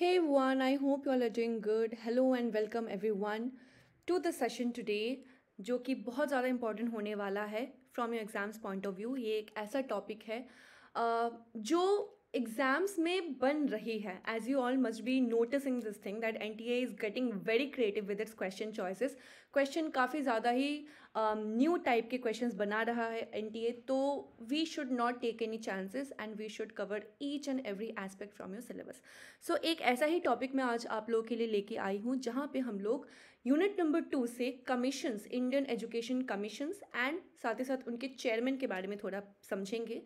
Hey everyone, I hope you all are doing good. Hello and welcome everyone to the session today जो कि बहुत ज़्यादा important होने वाला है from your exams point of view ये एक ऐसा टॉपिक है जो एग्जाम्स में बन रही है as you all must be noticing this thing that N T A is getting very creative with its question choices question काफ़ी ज़्यादा ही न्यू um, टाइप के क्वेश्चन बना रहा है एन टी ए तो we should not take any chances and we should cover each and every aspect from your syllabus so एक ऐसा ही टॉपिक मैं आज आप लोगों के लिए लेके आई हूँ जहाँ पे हम लोग यूनिट नंबर टू से commissions Indian education commissions and साथ ही साथ उनके चेयरमैन के बारे में थोड़ा समझेंगे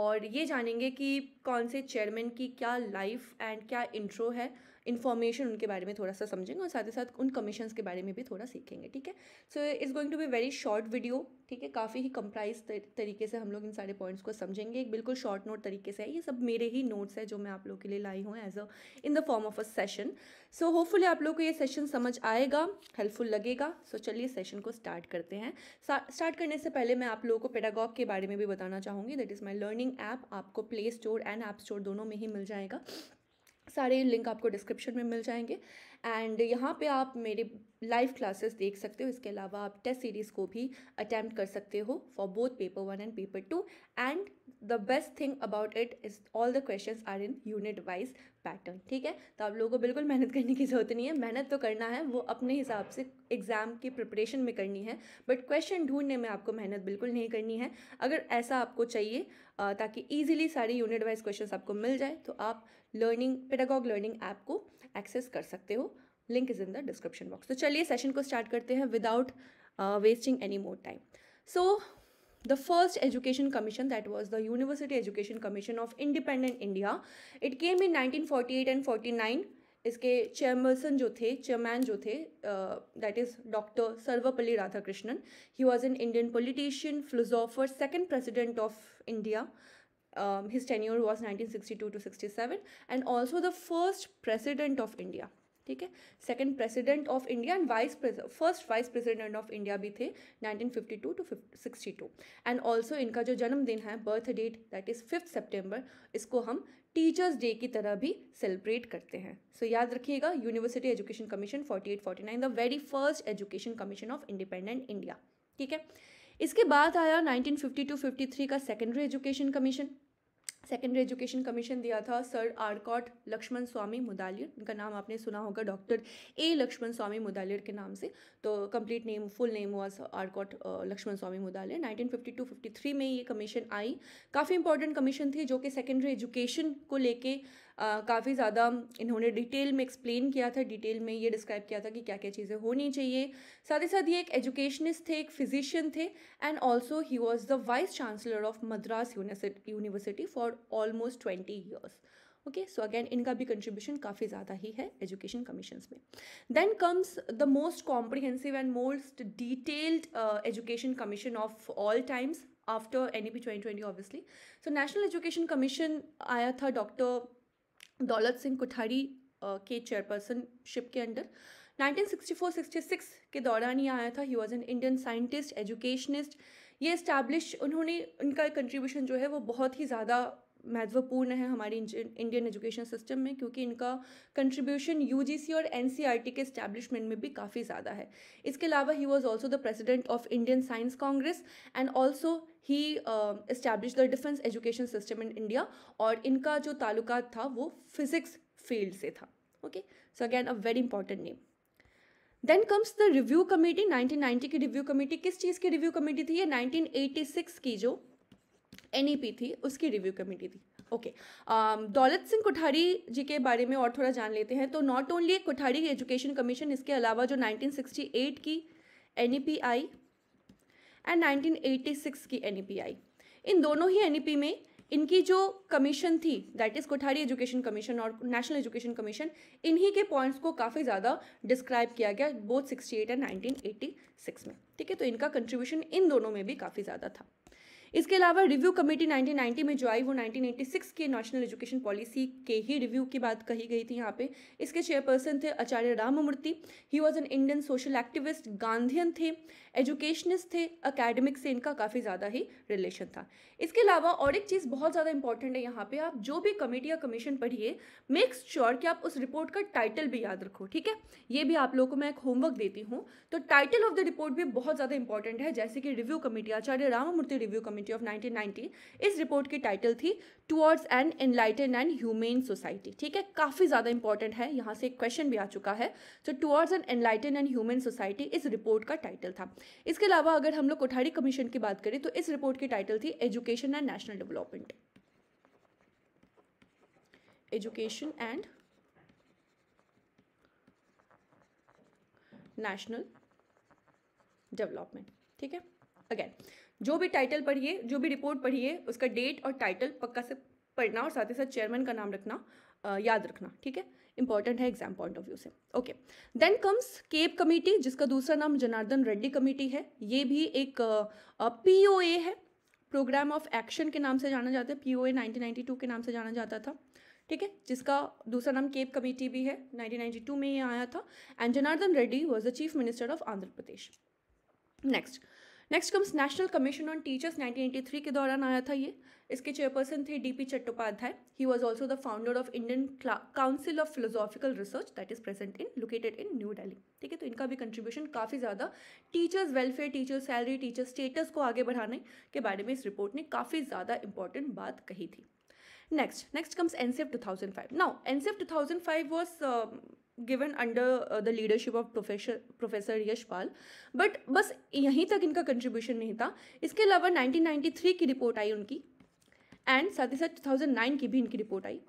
और ये जानेंगे कि कौन से चेयरमैन की क्या लाइफ एंड क्या इंट्रो है इन्फॉर्मेशन उनके बारे में थोड़ा सा समझेंगे और साथ ही साथ उन कमीशन के बारे में भी थोड़ा सीखेंगे ठीक है so it's going to be very short video ठीक है काफ़ी ही कंप्राइज तरीके से हम लोग इन सारे पॉइंट्स को समझेंगे एक बिल्कुल शॉर्ट नोट तरीके से है ये सब मेरे ही नोट्स है जो मैं आप लोग के लिए लाई हूँ as a in the form of a session so hopefully आप लोग को ये सेशन समझ आएगा हेल्पफुल लगेगा सो चलिए सेशन को स्टार्ट करते हैं स्टार्ट करने से पहले मैं आप लोगों को पेडागॉग के बारे में भी बताना चाहूँगी that is my learning app आपको Play Store and App Store दोनों में ही मिल जाएगा सारे लिंक आपको डिस्क्रिप्शन में मिल जाएंगे एंड यहाँ पे आप मेरे लाइव क्लासेस देख सकते हो इसके अलावा आप टेस्ट सीरीज़ को भी अटैम्प्ट कर सकते हो for both paper one and paper two and the best thing about it is all the question are in unit wise pattern ठीक है तो आप लोगों को बिल्कुल मेहनत करने की ज़रूरत नहीं है मेहनत तो करना है वो अपने हिसाब से एग्ज़ाम की प्रिपरेशन में करनी है बट क्वेश्चन ढूंढने में आपको मेहनत बिल्कुल नहीं करनी है अगर ऐसा आपको चाहिए ताकि ईजिली सारी यूनिट वाइज क्वेश्चन आपको मिल जाए तो आप लर्निंग पेडागॉग लर्निंग ऐप को एक्सेस कर सकते हो link is in the description box तो चलिए सेशन को स्टार्ट करते हैं without wasting any more time so the first education commission that was the university education commission of independent india it came in 1948 and 49 इसके चेयरमर्सन जो थे chairman जो थे that is doctor Sarvepalli Radhakrishnan he was an Indian politician philosopher second president of India his tenure was 1962 to 67 and also the first president of India ठीक है second president of India and vice first vice president of India भी थे 1952 to 62 and also इनका जो जन्मदिन है birth date that is fifth September इसको हम टीचर्स डे की तरह भी सेलिब्रेट करते हैं सो so, याद रखिएगा university education commission nine the very first education commission of independent India ठीक है इसके बाद आया फिफ्टी टू 53 का secondary education commission secondary education commission दिया था सर आरकॉट लक्ष्मण स्वामी मुदालियर इनका नाम आपने सुना होगा doctor A Lakshmanaswami Mudaliar के नाम से तो कंप्लीट नेम फुल नेम हुआ आरकॉट लक्ष्मण स्वामी मुदालियर 1952-53 में ये कमीशन आई काफ़ी इंपॉर्टेंट कमीशन थी जो कि सेकेंडरी एजुकेशन को लेके काफ़ी ज़्यादा इन्होंने डिटेल में एक्सप्लेन किया था डिटेल में ये डिस्क्राइब किया था कि क्या क्या चीज़ें होनी चाहिए साथ ही साथ ये एक एजुकेशनिस्ट थे एक फिजिशियन थे and also he was the vice chancellor of Madras university for almost twenty years okay so again इनका भी कंट्रीब्यूशन काफ़ी ज़्यादा ही है एजुकेशन कमीशन में then comes the most comprehensive and most detailed education commission of all times after N E P twenty twenty obviously so national education commission आया था doctor दौलत सिंह कोठारी के चेयरपर्सनशिप के अंडर 1964-66 के दौरान ये आया था he was an Indian scientist educationist ये इस्टेब्लिश उन्होंने उनका कंट्रीब्यूशन जो है वो बहुत ही ज़्यादा महत्वपूर्ण है हमारे इंडियन एजुकेशन सिस्टम में क्योंकि इनका कंट्रीब्यूशन यूजीसी और एनसीईआरटी e के इस्टेब्लिशमेंट में भी काफ़ी ज़्यादा है इसके अलावा he was also the president of Indian science congress and also he establish the defence education system in India और इनका जो ताल्लुका था वो फिजिक्स फील्ड से था okay so again a very important name then comes the review committee 1990 की review committee किस चीज़ की रिव्यू कमेटी थी ये 1986 की जो एन e थी उसकी रिव्यू कमेटी थी ओके okay. दौलत सिंह कोठारी जी के बारे में और थोड़ा जान लेते हैं तो not only Kothari education commission इसके अलावा जो 1968 की एन e आई एंड 1986 की एन e इन दोनों ही एन e में इनकी जो कमीशन थी that is Kothari education commission और नेशनल एजुकेशन कमीशन इन्हीं के पॉइंट्स को काफ़ी ज़्यादा डिस्क्राइब किया गया बोथ 68 एंड 1986 में ठीक है तो इनका कंट्रीब्यूशन इन दोनों में भी काफ़ी ज़्यादा था इसके अलावा रिव्यू कमेटी 1990 में जो आई वो 1986 के नेशनल एजुकेशन पॉलिसी के ही रिव्यू की बात कही गई थी यहाँ पे इसके चेयरपर्सन थे Acharya Ramamurti he was an Indian social activist Gandhian थे एजुकेशनिस्ट थे अकेडमिक से इनका काफ़ी ज़्यादा ही रिलेशन था इसके अलावा और एक चीज़ बहुत ज़्यादा इंपॉर्टेंट है यहाँ पर आप जो भी कमेटी या कमीशन पढ़िए मेक श्योर कि आप उस रिपोर्ट का टाइटल भी याद रखो ठीक है ये भी आप लोगों को मैं एक होमवर्क देती हूँ तो टाइटल ऑफ द रिपोर्ट भी बहुत ज़्यादा इंपॉर्टेंट है जैसे कि review committee Acharya Ramamurti review committee committee of 1990 इस रिपोर्ट की टाइटल थी towards an enlighten and humane society ठीक है काफ़ी ज़्यादा इंपॉर्टेंट है यहाँ से एक क्वेश्चन भी आ चुका है so towards an enlighten and human society इस रिपोर्ट का टाइटल था इसके अलावा अगर हम लोग कोठारी कमीशन की बात करें तो इस रिपोर्ट की टाइटल थी education and national development education and national development ठीक है अगेन जो भी टाइटल पढ़िए जो भी रिपोर्ट पढ़िए उसका डेट और टाइटल पक्का से पढ़ना और साथ ही साथ चेयरमैन का नाम रखना याद रखना ठीक है इंपॉर्टेंट है एग्जाम पॉइंट ऑफ व्यू से okay then comes CABE committee जिसका दूसरा नाम जनार्दन रेड्डी कमेटी है ये भी एक पी ओ ए है प्रोग्राम ऑफ एक्शन के नाम से जाना जाता है पी ओ ए नाइनटीन के नाम से जाना जाता था ठीक है जिसका दूसरा नाम केप कमेटी भी है 1992 में ये आया था and Janardhana Reddy was the chief minister of Andhra Pradesh next next comes national commission on teachers 1983 के दौरान आया था ये इसके चेयरपर्सन थे DP Chattopadhyaya he was also the founder of Indian council of philosophical research that is present in located in New Delhi ठीक है तो इनका भी कंट्रीब्यूशन काफ़ी ज़्यादा teachers welfare teachers salary teachers status को आगे बढ़ाने के बारे में इस रिपोर्ट ने काफ़ी ज़्यादा इंपॉर्टेंट बात कही थी next next comes NCF two thousand five now NCF two thousand five was given under the leadership of professor professor Yashpal but बस यहीं तक इनका कंट्रीब्यूशन नहीं था इसके अलावा 1993 की रिपोर्ट आई उनकी एंड साथ ही साथ 2009 की भी इनकी रिपोर्ट आई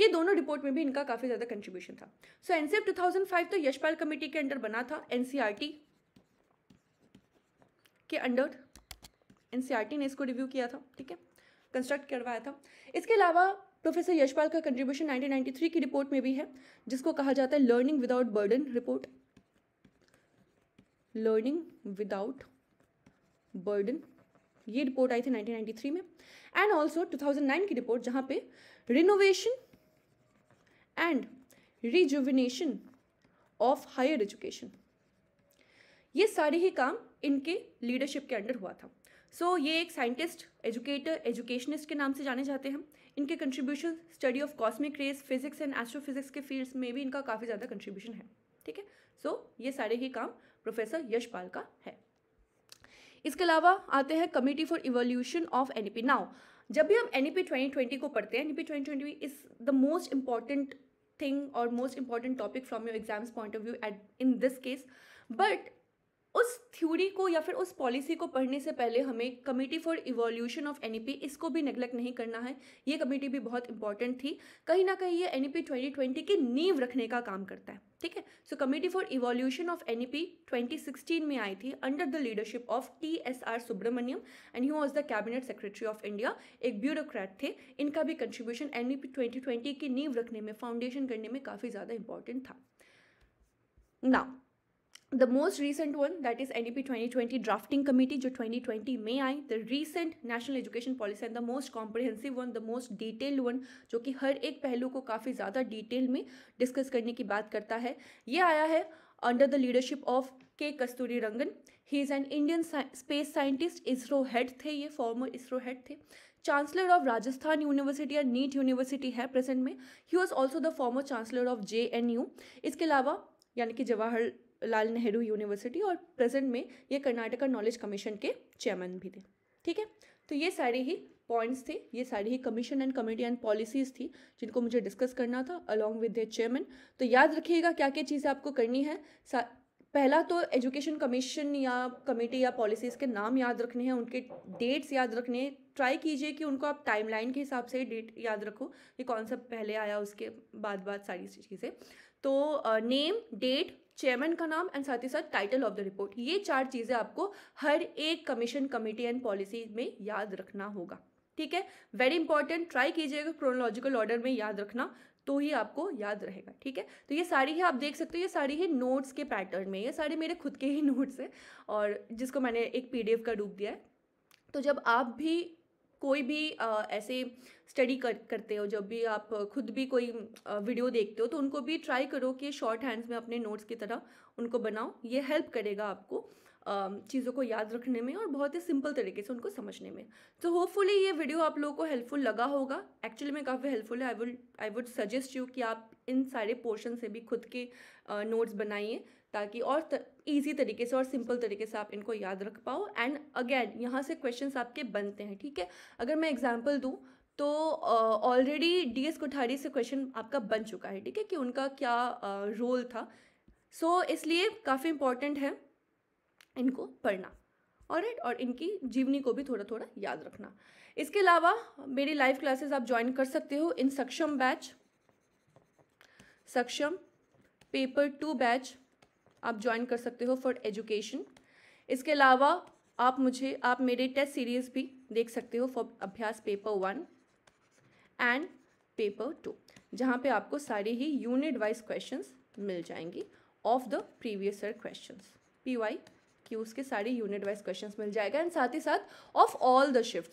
ये दोनों रिपोर्ट में भी इनका काफ़ी ज़्यादा कंट्रीब्यूशन था so N C two thousand five तो यशपाल कमेटी के अंडर बना था एन e के अंडर एन e ने इसको रिव्यू किया था ठीक है कंस्ट्रक्ट करवाया था इसके अलावा प्रोफेसर यशपाल का कंट्रीब्यूशन 1993 की रिपोर्ट में भी है जिसको कहा जाता है learning without burden report learning without burden ये रिपोर्ट आई थी 1993 में एंड ऑल्सो 2009 की रिपोर्ट जहां पे renovation and rejuvenation of higher education ये सारे ही काम इनके लीडरशिप के अंडर हुआ था सो so, ये एक साइंटिस्ट एजुकेटर एजुकेशनिस्ट के नाम से जाने जाते हैं इनके contribution study of cosmic rays physics and astrophysics के फील्ड्स में भी इनका काफ़ी ज़्यादा कंट्रीब्यूशन है ठीक है सो ये सारे ही काम प्रोफेसर यशपाल का है इसके अलावा आते हैं committee for evolution of NEP now जब भी हम एन 2020 e को पढ़ते हैं NEP 2020 is the most important thing और most important topic from your exams point of view at in this case but उस थ्योरी को या फिर उस पॉलिसी को पढ़ने से पहले हमें committee for evolution of N इसको भी नेग्लेक्ट नहीं करना है ये कमेटी भी बहुत इंपॉर्टेंट थी कहीं ना कहीं ये एन ई e की नींव रखने का काम करता है ठीक है so committee for evolution of N E 2016 में आई थी under the leadership of T S R Subramanian and he was the cabinet secretary of India एक ब्यूरोक्रेट थे इनका भी कंट्रीब्यूशन एन ई की नींव रखने में फाउंडेशन करने में काफ़ी ज़्यादा इंपॉर्टेंट था now the most recent one that is N E P twenty twenty drafting committee जो ट्वेंटी ट्वेंटी में आई the recent national education policy and the most comprehensive one the most detailed one जो कि हर एक पहलू को काफ़ी ज़्यादा डिटेल में डिस्कस करने की बात करता है ये आया है under the leadership of K Kasturirangan he is an Indian space scientist ISRO head थे ये फॉर्मर इसरो हेड थे चांसलर ऑफ राजस्थान यूनिवर्सिटी या नीट यूनिवर्सिटी है प्रेजेंट में he was also the former chancellor of J N U इसके अलावा यानी कि जवाहर लाल नेहरू यूनिवर्सिटी और प्रेजेंट में ये कर्नाटका नॉलेज कमीशन के चेयरमैन भी थे ठीक है तो ये सारे ही पॉइंट्स थे ये सारे ही commission and committee and policies थी जिनको मुझे डिस्कस करना था अलॉन्ग विद द चेयरमैन तो याद रखिएगा क्या क्या चीज़ें आपको करनी है पहला तो एजुकेशन कमीशन या कमेटी या पॉलिसीज़ के नाम याद रखने हैं उनके डेट्स याद रखने हैं ट्राई कीजिए कि उनको आप टाइमलाइन के हिसाब से डेट याद रखो कि कौन सा पहले आया उसके बाद बाद सारी चीज़ें तो नेम डेट चेयरमैन का नाम एंड साथ ही साथ टाइटल ऑफ द रिपोर्ट ये चार चीज़ें आपको हर एक कमीशन कमिटी एंड पॉलिसी में याद रखना होगा ठीक है वेरी इंपॉर्टेंट ट्राई कीजिएगा क्रोनोलॉजिकल ऑर्डर में याद रखना तो ही आपको याद रहेगा ठीक है तो ये सारी ही आप देख सकते हो ये सारी ही नोट्स के पैटर्न में ये सारे मेरे खुद के ही नोट्स हैं और जिसको मैंने एक पीडीएफ का रूप दिया है तो जब आप भी कोई भी ऐसे स्टडी कर करते हो जब भी आप खुद भी कोई वीडियो देखते हो तो उनको भी ट्राई करो कि शॉर्ट हैंड्स में अपने नोट्स की तरह उनको बनाओ ये हेल्प करेगा आपको चीज़ों को याद रखने में और बहुत ही सिंपल तरीके से उनको समझने में तो होपफुली ये वीडियो आप लोगों को हेल्पफुल लगा होगा एक्चुअली में काफ़ी हेल्पफुल है I would I would suggest you कि आप इन सारे पोर्शन से भी खुद के नोट्स बनाइए ताकि और ईजी तरीके से और सिंपल तरीके से आप इनको याद रख पाओ एंड अगेन यहाँ से क्वेश्चन आपके बनते हैं ठीक है अगर मैं एग्जाम्पल दूँ तो ऑलरेडी डी एस कोठारी से क्वेश्चन आपका बन चुका है ठीक है कि उनका क्या रोल uh, था सो so, इसलिए काफ़ी इम्पॉर्टेंट है इनको पढ़ना और और इनकी जीवनी को भी थोड़ा थोड़ा याद रखना इसके अलावा मेरी लाइव क्लासेस आप ज्वाइन कर सकते हो इन Saksham batch Saksham paper two batch आप ज्वाइन कर सकते हो फॉर एजुकेशन इसके अलावा आप मुझे आप मेरे टेस्ट सीरीज़ भी देख सकते हो for Abhyas paper one and paper two जहाँ पे आपको सारे ही यूनिट वाइज क्वेश्चंस मिल जाएंगे of the previous year questions PY कि उसके सारे यूनिट वाइज क्वेश्चन मिल जाएगा एंड साथ ही साथ of all the shift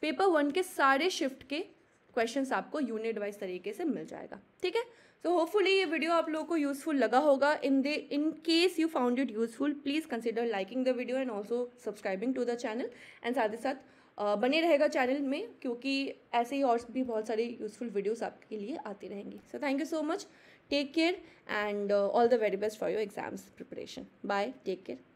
paper one के सारे शिफ्ट के क्वेश्चंस आपको यूनिट वाइज तरीके से मिल जाएगा ठीक है सो होपफुली ये वीडियो आप लोगों को यूज़फुल लगा होगा in the in case you found it useful please consider liking the video and also subscribing to the channel and साथ ही साथ बने रहेगा चैनल में क्योंकि ऐसे ही और भी बहुत सारी यूज़फुल वीडियोस आपके लिए आती रहेंगी so thank you so much take care and all the very best for your exams preparation bye take care